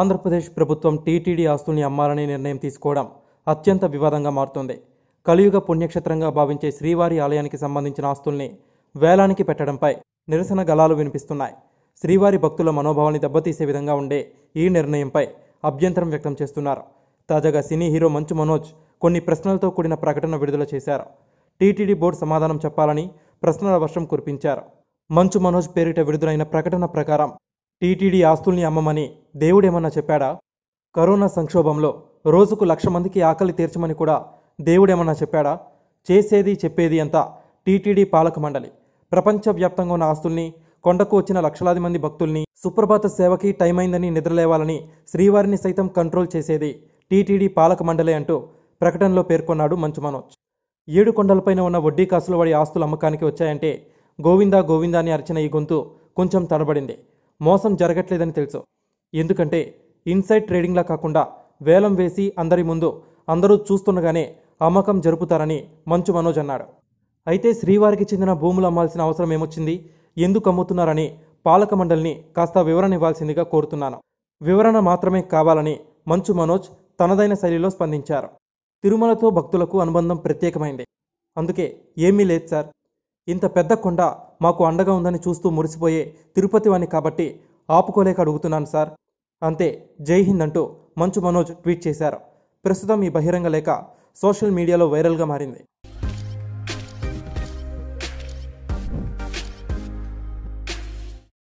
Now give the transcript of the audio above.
ఆంధ్రప్రదేశ్ ప్రభుత్వం టీటీడీ ఆస్తుల్ని అమ్మాలని నిర్ణయం తీసుకోవడం అత్యంత వివాదంగా మారుతోంది కలియుగ పుణ్యక్షేత్రంగా భావించే శ్రీవారి ఆలయానికి సంబంధించిన ఆస్తుల్ని వేలానికి పెట్టడంపై నిరసన గలాలు వినిపిస్తున్నాయి శ్రీవారి భక్తుల మనోభావాన్ని దెబ్బతీసే విధంగా ఉండే ఈ నిర్ణయంపై అభ్యంతరం వ్యక్తం చేస్తున్నారు తాజాగా సినీ హీరో మంచు మనోజ్ కొన్ని ప్రశ్నలతో కూడిన ప్రకటన విడుదల చేశారు టీటీడీ బోర్డు సమాధానం చెప్పాలని ప్రశ్నల వర్షం కురిపించారు మంచు మనోజ్ పేరిట విడుదలైన ప్రకటన ప్రకారం టీటీడీ ఆస్తుల్ని అమ్మమని దేవుడేమన్నా చెప్పాడా కరోనా సంక్షోభంలో రోజుకు లక్ష మందికి ఆకలి తీర్చమని కూడా దేవుడేమన్నా చెప్పాడా చేసేది చెప్పేది అంతా టీటీడీ పాలక మండలి ప్రపంచవ్యాప్తంగా ఉన్న ఆస్తుల్ని కొండకు వచ్చిన లక్షలాది మంది భక్తుల్ని సుప్రభాత సేవకి టైం అయిందని నిద్రలేవాలని శ్రీవారిని సైతం కంట్రోల్ చేసేది టీటీడీ పాలక మండలి అంటూ ప్రకటనలో పేర్కొన్నాడు మంచు మనోజ్ ఏడు కొండలపైన ఉన్న వడ్డీ కాసులు వాడి ఆస్తుల అమ్మకానికి వచ్చాయంటే గోవిందా గోవిందా అని అరిచిన ఈ గొంతు కొంచెం తడబడింది మోసం జరగట్లేదని తెలుసు ఎందుకంటే ఇన్సైడ్ ట్రేడింగ్లా కాకుండా వేలం వేసి అందరి ముందు అందరూ చూస్తుండగానే అమ్మకం జరుపుతారని మంచు మనోజ్ అన్నాడు అయితే శ్రీవారికి చెందిన భూములు అమ్మాల్సిన అవసరం ఏమొచ్చింది ఎందుకు అమ్ముతున్నారని పాలక మండలిని కాస్త వివరణ ఇవ్వాల్సిందిగా కోరుతున్నాను వివరణ మాత్రమే కావాలని మంచు మనోజ్ తనదైన శైలిలో స్పందించారు తిరుమలతో భక్తులకు అనుబంధం ప్రత్యేకమైంది అందుకే ఏమీ లేదు సార్ ఇంత పెద్ద కొండ మాకు అండగా ఉందని చూస్తూ మురిసిపోయే తిరుపతివాణి కాబట్టి ఆపుకోలేక అడుగుతున్నాను సార్ అంతే జై హింద్ అంటూ మంచు మనోజ్ ట్వీట్ చేశారు ప్రస్తుతం ఈ బహిరంగ లేఖ సోషల్ మీడియాలో వైరల్గా మారింది